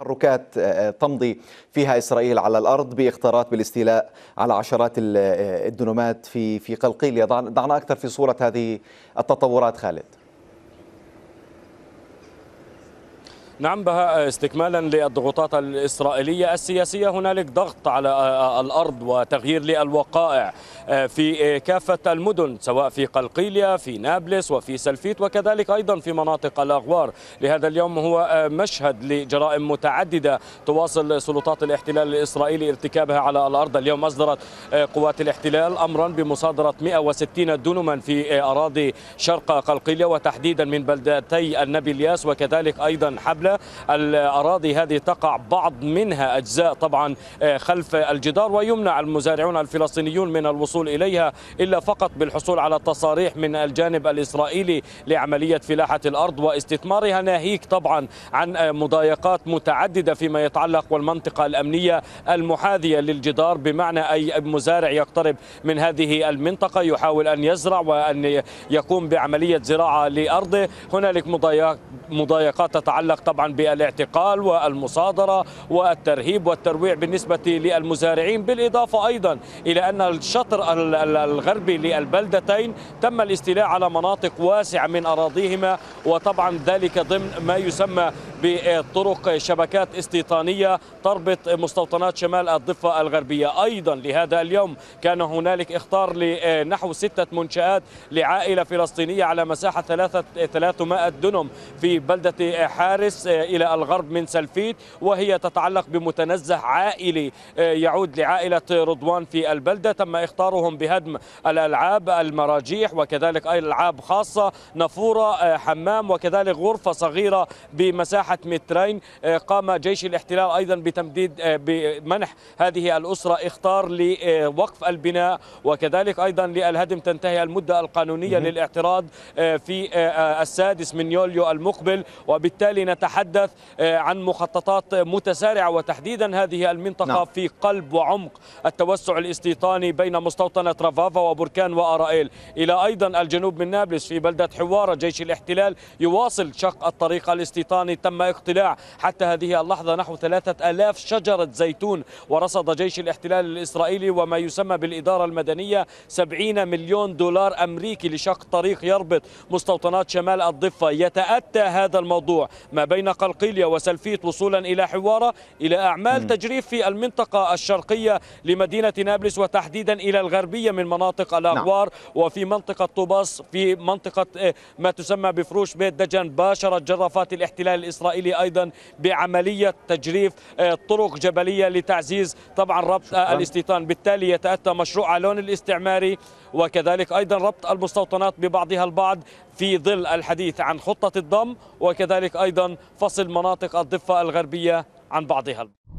تحركات آه، آه، تمضي فيها اسرائيل على الارض باختارات بالاستيلاء على عشرات آه، الدنومات في في قلقيليا ضعنا اكثر في صوره هذه التطورات خالد نعم بها استكمالا للضغوطات الإسرائيلية السياسية هنالك ضغط على الأرض وتغيير للوقائع في كافة المدن سواء في قلقيلية في نابلس وفي سلفيت وكذلك أيضا في مناطق الأغوار لهذا اليوم هو مشهد لجرائم متعددة تواصل سلطات الاحتلال الإسرائيلي ارتكابها على الأرض اليوم أصدرت قوات الاحتلال أمرا بمصادرة 160 دنما في أراضي شرق قلقيلية وتحديدا من بلدتي النبي الياس وكذلك أيضا حبل القبلة الأراضي هذه تقع بعض منها أجزاء طبعا آه، خلف الجدار ويمنع المزارعون الفلسطينيون من الوصول إليها إلا فقط بالحصول على تصاريح من الجانب الإسرائيلي لعملية فلاحة الأرض واستثمارها ناهيك طبعا عن آه، مضايقات متعددة فيما يتعلق والمنطقة الأمنية المحاذية للجدار بمعنى أي مزارع يقترب من هذه المنطقة يحاول أن يزرع وأن يقوم بعملية زراعة لأرضه هنالك مضايقات تتعلق طبعا طبعا بالاعتقال والمصادرة والترهيب والترويع بالنسبة للمزارعين بالإضافة أيضا إلى أن الشطر الغربي للبلدتين تم الاستيلاء على مناطق واسعة من أراضيهما وطبعا ذلك ضمن ما يسمى بطرق شبكات استيطانية تربط مستوطنات شمال الضفة الغربية أيضا لهذا اليوم كان هنالك إخطار لنحو ستة منشآت لعائلة فلسطينية على مساحة 300 دنم في بلدة حارس إلى الغرب من سلفيت وهي تتعلق بمتنزه عائلي آه، يعود لعائلة رضوان في البلدة تم اختارهم بهدم الألعاب المراجيح وكذلك ألعاب خاصة نافورة آه، حمام وكذلك غرفة صغيرة بمساحة مترين آه، قام جيش الاحتلال أيضا بتمديد بمنح هذه الأسرة اختار لوقف البناء وكذلك أيضا للهدم تنتهي المدة القانونية للاعتراض في السادس من يوليو المقبل وبالتالي نتحدث نتحدث آه، عن مخططات متسارعة وتحديدا هذه المنطقة نعم. في قلب وعمق التوسع الاستيطاني بين مستوطنة رفافا وبركان وأرائيل إلى أيضا الجنوب من نابلس في بلدة حوارة جيش الاحتلال يواصل شق الطريق الاستيطاني تم اقتلاع حتى هذه اللحظة نحو ثلاثة ألاف شجرة زيتون ورصد جيش الاحتلال الإسرائيلي وما يسمى بالإدارة المدنية 70 مليون دولار أمريكي لشق طريق يربط مستوطنات شمال الضفة يتأتى هذا الموضوع ما بين بين قلقيلية وسلفيت وصولا إلى حوارة إلى أعمال تجريف في المنطقة الشرقية لمدينة نابلس وتحديدا إلى الغربية من مناطق الأغوار نعم. وفي منطقة طوباس في منطقة إيه، ما تسمى بفروش بيت دجن باشرت جرافات الاحتلال الإسرائيلي أيضا بعملية تجريف إيه، طرق جبلية لتعزيز طبعا ربط شكرا. الاستيطان بالتالي يتأتى مشروع علون الاستعماري وكذلك أيضا ربط المستوطنات ببعضها البعض في ظل الحديث عن خطة الضم وكذلك أيضا فصل مناطق الضفة الغربية عن بعضها